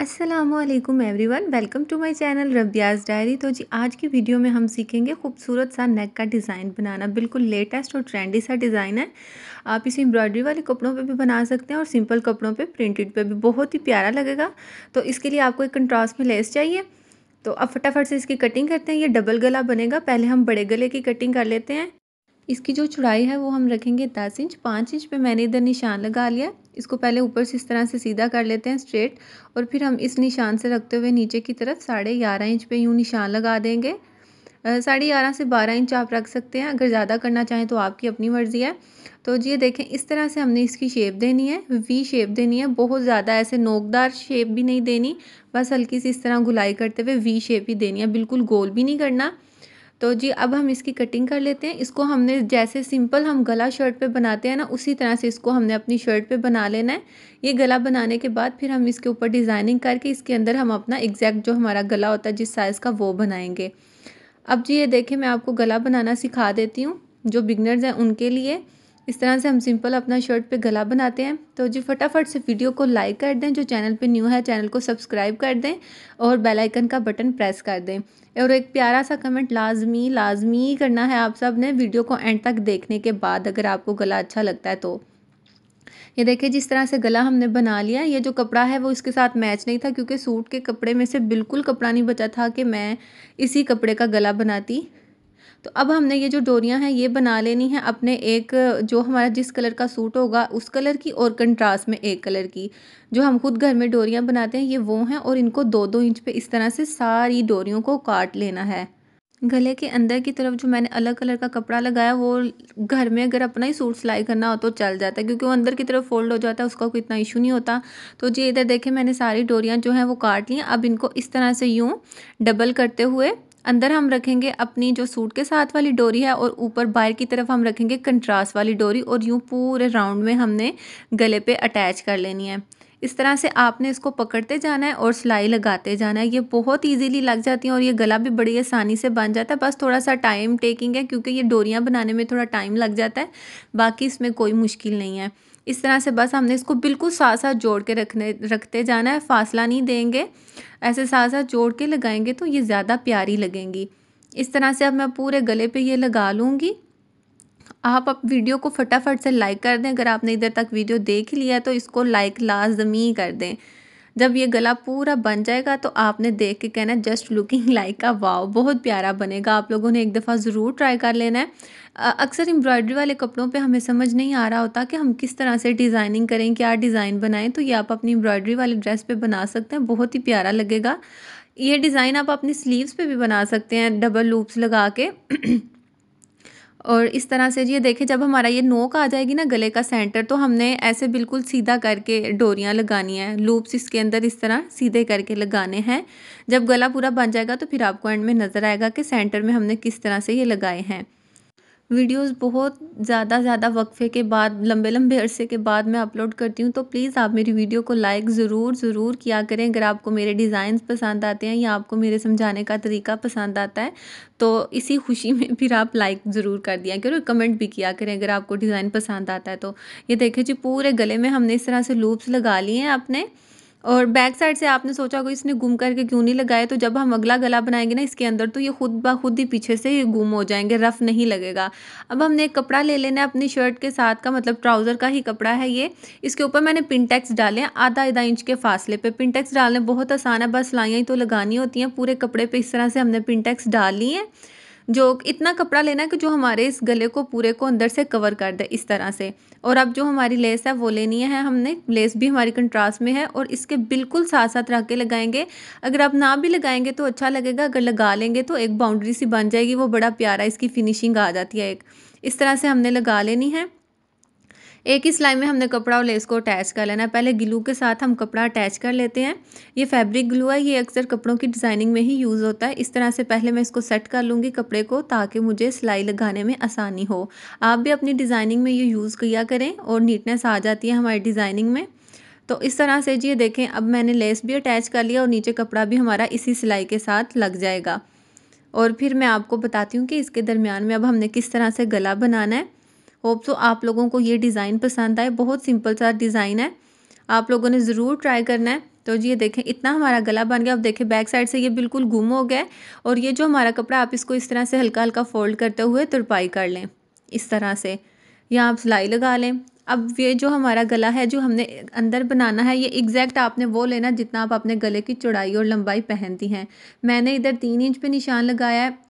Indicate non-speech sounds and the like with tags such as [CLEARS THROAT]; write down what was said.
Aslam everyone welcome to my channel Rabia's diary तो जी आज की वीडियो में हम सीखेंगे खूबसूरत सा नेक का डिज़ाइन बनाना बिल्कुल लेटेस्ट और ट्रेंडी सा डिज़ाइन है आप इसे एम्ब्रॉयडरी वाले कपड़ों पे भी बना सकते हैं और सिंपल कपड़ों पे प्रिंटेड पे भी बहुत ही प्यारा लगेगा तो इसके लिए आपको एक कंट्रास्ट में लेस चाहिए तो अब फटाफट से इसकी कटिंग करते हैं ये डबल गला बनेगा पहले हम बड़े गले की कटिंग कर लेते हैं इसकी जो चौड़ाई है वो हम रखेंगे दस इंच पाँच इंच पे मैंने इधर निशान लगा लिया इसको पहले ऊपर से इस तरह से सीधा कर लेते हैं स्ट्रेट और फिर हम इस निशान से रखते हुए नीचे की तरफ साढ़े ग्यारह इंच पे यूँ निशान लगा देंगे साढ़े ग्यारह से बारह इंच आप रख सकते हैं अगर ज़्यादा करना चाहें तो आपकी अपनी मर्ज़ी है तो ये देखें इस तरह से हमने इसकी शेप देनी है वी शेप देनी है बहुत ज़्यादा ऐसे नोकदार शेप भी नहीं देनी बस हल्की सी इस तरह गुलाई करते हुए वी शेप ही देनी है बिल्कुल गोल भी नहीं करना तो जी अब हम इसकी कटिंग कर लेते हैं इसको हमने जैसे सिंपल हम गला शर्ट पे बनाते हैं ना उसी तरह से इसको हमने अपनी शर्ट पे बना लेना है ये गला बनाने के बाद फिर हम इसके ऊपर डिज़ाइनिंग करके इसके अंदर हम अपना एग्जैक्ट जो हमारा गला होता है जिस साइज़ का वो बनाएंगे अब जी ये देखें मैं आपको गला बनाना सिखा देती हूँ जो बिगनर्स हैं उनके लिए इस तरह से हम सिंपल अपना शर्ट पे गला बनाते हैं तो जी फटाफट से वीडियो को लाइक कर दें जो चैनल पे न्यू है चैनल को सब्सक्राइब कर दें और बेल आइकन का बटन प्रेस कर दें और एक प्यारा सा कमेंट लाजमी लाजमी करना है आप सब ने वीडियो को एंड तक देखने के बाद अगर आपको गला अच्छा लगता है तो ये देखिए जिस तरह से गला हमने बना लिया ये जो कपड़ा है वो इसके साथ मैच नहीं था क्योंकि सूट के कपड़े में से बिल्कुल कपड़ा नहीं बचा था कि मैं इसी कपड़े का गला बनाती तो अब हमने ये जो डोरियाँ हैं ये बना लेनी है अपने एक जो हमारा जिस कलर का सूट होगा उस कलर की और कंट्रास्ट में एक कलर की जो हम खुद घर में डोरियाँ बनाते हैं ये वो हैं और इनको दो दो इंच पे इस तरह से सारी डोरियों को काट लेना है गले के अंदर की तरफ जो मैंने अलग कलर का कपड़ा लगाया वो घर में अगर अपना ही सूट सिलाई करना हो तो चल जाता है क्योंकि वो अंदर की तरफ फोल्ड हो जाता है उसका कोई इतना इशू नहीं होता तो जी इधर देखें मैंने सारी डोरियाँ जो हैं वो काट ली अब इनको इस तरह से यूँ डबल करते हुए अंदर हम रखेंगे अपनी जो सूट के साथ वाली डोरी है और ऊपर बाहर की तरफ हम रखेंगे कंट्रास्ट वाली डोरी और यूँ पूरे राउंड में हमने गले पे अटैच कर लेनी है इस तरह से आपने इसको पकड़ते जाना है और सिलाई लगाते जाना है ये बहुत इजीली लग जाती हैं और ये गला भी बड़ी आसानी से बन जाता है बस थोड़ा सा टाइम टेकिंग है क्योंकि ये डोरियाँ बनाने में थोड़ा टाइम लग जाता है बाकी इसमें कोई मुश्किल नहीं है इस तरह से बस हमने इसको बिल्कुल साथ साथ जोड़ के रखने रखते जाना है फासला नहीं देंगे ऐसे साथ साथ जोड़ के लगाएंगे तो ये ज़्यादा प्यारी लगेंगी इस तरह से अब मैं पूरे गले पे ये लगा लूँगी आप अब वीडियो को फटाफट से लाइक कर दें अगर आपने इधर तक वीडियो देख लिया तो इसको लाइक लाजमी कर दें जब ये गला पूरा बन जाएगा तो आपने देख के कहना just looking like a wow बहुत प्यारा बनेगा आप लोगों ने एक दफ़ा ज़रूर ट्राई कर लेना है अक्सर एम्ब्रॉयडरी वाले कपड़ों पे हमें समझ नहीं आ रहा होता कि हम किस तरह से डिज़ाइनिंग करें क्या डिज़ाइन बनाएं तो ये आप अपनी एम्ब्रॉयडरी वाले ड्रेस पर बना सकते हैं बहुत ही प्यारा लगेगा ये डिज़ाइन आप अपनी स्लीव्स पे भी बना सकते हैं डबल लूप्स लगा के [CLEARS THROAT] और इस तरह से ये देखें जब हमारा ये नोक आ जाएगी ना गले का सेंटर तो हमने ऐसे बिल्कुल सीधा करके डोरियाँ लगानी है लूप्स इसके अंदर इस तरह सीधे करके लगाने हैं जब गला पूरा बन जाएगा तो फिर आपको एंड में नज़र आएगा कि सेंटर में हमने किस तरह से ये लगाए हैं वीडियोस बहुत ज़्यादा ज़्यादा वक्फ़े के बाद लंबे लंबे अरसे के बाद मैं अपलोड करती हूँ तो प्लीज़ आप मेरी वीडियो को लाइक ज़रूर ज़रूर किया करें अगर आपको मेरे डिज़ाइंस पसंद आते हैं या आपको मेरे समझाने का तरीका पसंद आता है तो इसी खुशी में फिर आप लाइक ज़रूर कर दिया करें और कमेंट भी किया करें अगर आपको डिज़ाइन पसंद आता है तो ये देखें जी पूरे गले में हमने इस तरह से लूप्स लगा लिए हैं आपने और बैक साइड से आपने सोचा होगा इसने घूम करके क्यों नहीं लगाए तो जब हम अगला गला बनाएंगे ना इसके अंदर तो ये खुद ब खुद ही पीछे से गुम हो जाएंगे रफ़ नहीं लगेगा अब हमने एक कपड़ा ले लेना है अपनी शर्ट के साथ का मतलब ट्राउज़र का ही कपड़ा है ये इसके ऊपर मैंने पिनटेक्स डाले हैं आधा आधा इंच के फासले पर पिनटेक्स डालने बहुत आसान है बस सिलाइयाँ ही तो लगानी होती हैं पूरे कपड़े पर इस तरह से हमने पिनटेक्स डाल ली हैं जो इतना कपड़ा लेना है कि जो हमारे इस गले को पूरे को अंदर से कवर कर दे इस तरह से और अब जो हमारी लेस है वो लेनी है हमने लेस भी हमारी कंट्रास्ट में है और इसके बिल्कुल साथ साथ रख के लगाएंगे अगर आप ना भी लगाएंगे तो अच्छा लगेगा अगर लगा लेंगे तो एक बाउंड्री सी बन जाएगी वो बड़ा प्यारा इसकी फिनिशिंग आ जाती है एक इस तरह से हमने लगा लेनी है एक ही सिलाई में हमने कपड़ा और लेस को अटैच कर लेना है पहले ग्लू के साथ हम कपड़ा अटैच कर लेते हैं ये फैब्रिक ग्लू है ये अक्सर कपड़ों की डिज़ाइनिंग में ही यूज़ होता है इस तरह से पहले मैं इसको सेट कर लूँगी कपड़े को ताकि मुझे सिलाई लगाने में आसानी हो आप भी अपनी डिज़ाइनिंग में ये यूज़ किया करें और नीटनेस आ जाती है हमारी डिज़ाइनिंग में तो इस तरह से जी देखें अब मैंने लेस भी अटैच कर लिया और नीचे कपड़ा भी हमारा इसी सिलाई के साथ लग जाएगा और फिर मैं आपको बताती हूँ कि इसके दरमियान में अब हमने किस तरह से गला बनाना है होप सो आप लोगों को ये डिज़ाइन पसंद आए बहुत सिंपल सा डिज़ाइन है आप लोगों ने ज़रूर ट्राई करना है तो जी ये देखें इतना हमारा गला बन गया अब देखें बैक साइड से ये बिल्कुल गुम हो गया और ये जो हमारा कपड़ा आप इसको इस तरह से हल्का हल्का फोल्ड करते हुए तुरपाई कर लें इस तरह से या आप सिलाई लगा लें अब ये जो हमारा गला है जो हमने अंदर बनाना है ये एग्जैक्ट आपने वो लेना जितना आप अपने गले की चौड़ाई और लंबाई पहनती हैं मैंने इधर तीन इंच पे निशान लगाया है